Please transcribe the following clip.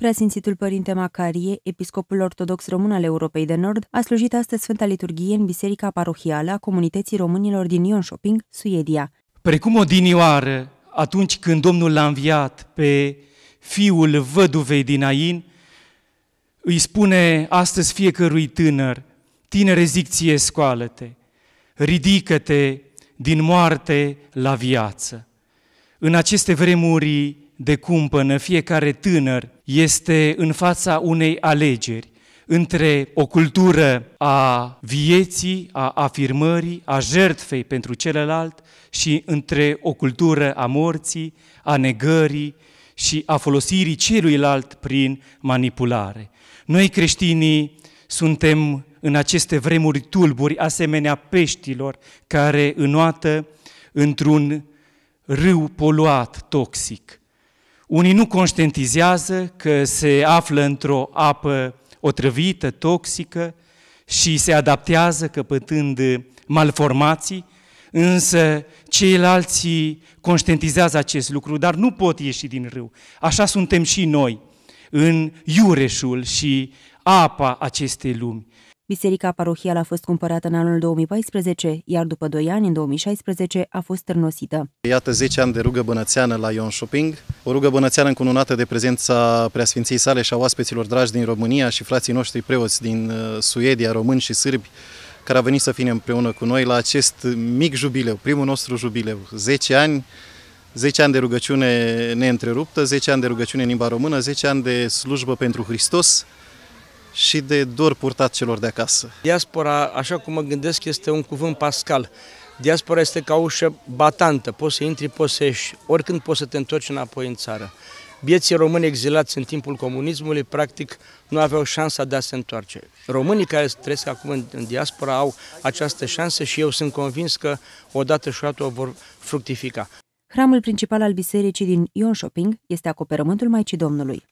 Preasințitul Părinte Macarie, episcopul ortodox român al Europei de Nord, a slujit astăzi Sfânta Liturghie în Biserica Parohială a Comunității Românilor din Ion Shopping, Suedia. Precum odinioară, atunci când Domnul l-a înviat pe fiul văduvei din Ain, îi spune astăzi fiecărui tânăr, tinere zic ție, scoală-te, ridică-te din moarte la viață. În aceste vremuri de cumpănă fiecare tânăr este în fața unei alegeri între o cultură a vieții, a afirmării, a jertfei pentru celălalt și între o cultură a morții, a negării și a folosirii celuilalt prin manipulare. Noi creștinii suntem în aceste vremuri tulburi, asemenea peștilor care înoată într-un râu poluat, toxic. Unii nu conștientizează că se află într-o apă otrăvită, toxică și se adaptează căpătând malformații, însă ceilalți conștientizează acest lucru, dar nu pot ieși din râu. Așa suntem și noi, în iureșul și apa acestei lumi. Biserica parohială a fost cumpărată în anul 2014, iar după 2 ani, în 2016, a fost târnosită. Iată 10 ani de rugă bănățeană la Ion Shopping, o rugă bănățeană încununată de prezența preasfinției sale și a oaspeților dragi din România și frații noștri preoți din uh, Suedia, români și sârbi, care a venit să fie împreună cu noi la acest mic jubileu, primul nostru jubileu, 10 ani, 10 ani de rugăciune neîntreruptă, 10 ani de rugăciune în limba română, 10 ani de slujbă pentru Hristos, și de dor purtat celor de acasă. Diaspora, așa cum mă gândesc, este un cuvânt pascal. Diaspora este ca ușă batantă, poți să intri, poți să ieși, oricând poți să te întorci înapoi în țară. Bieții români exilați în timpul comunismului, practic, nu aveau șansa de a se întoarce. Românii care trăiesc acum în, în diaspora au această șansă și eu sunt convins că odată și odată o vor fructifica. Hramul principal al bisericii din Ion Shopping este acoperământul Maicii Domnului.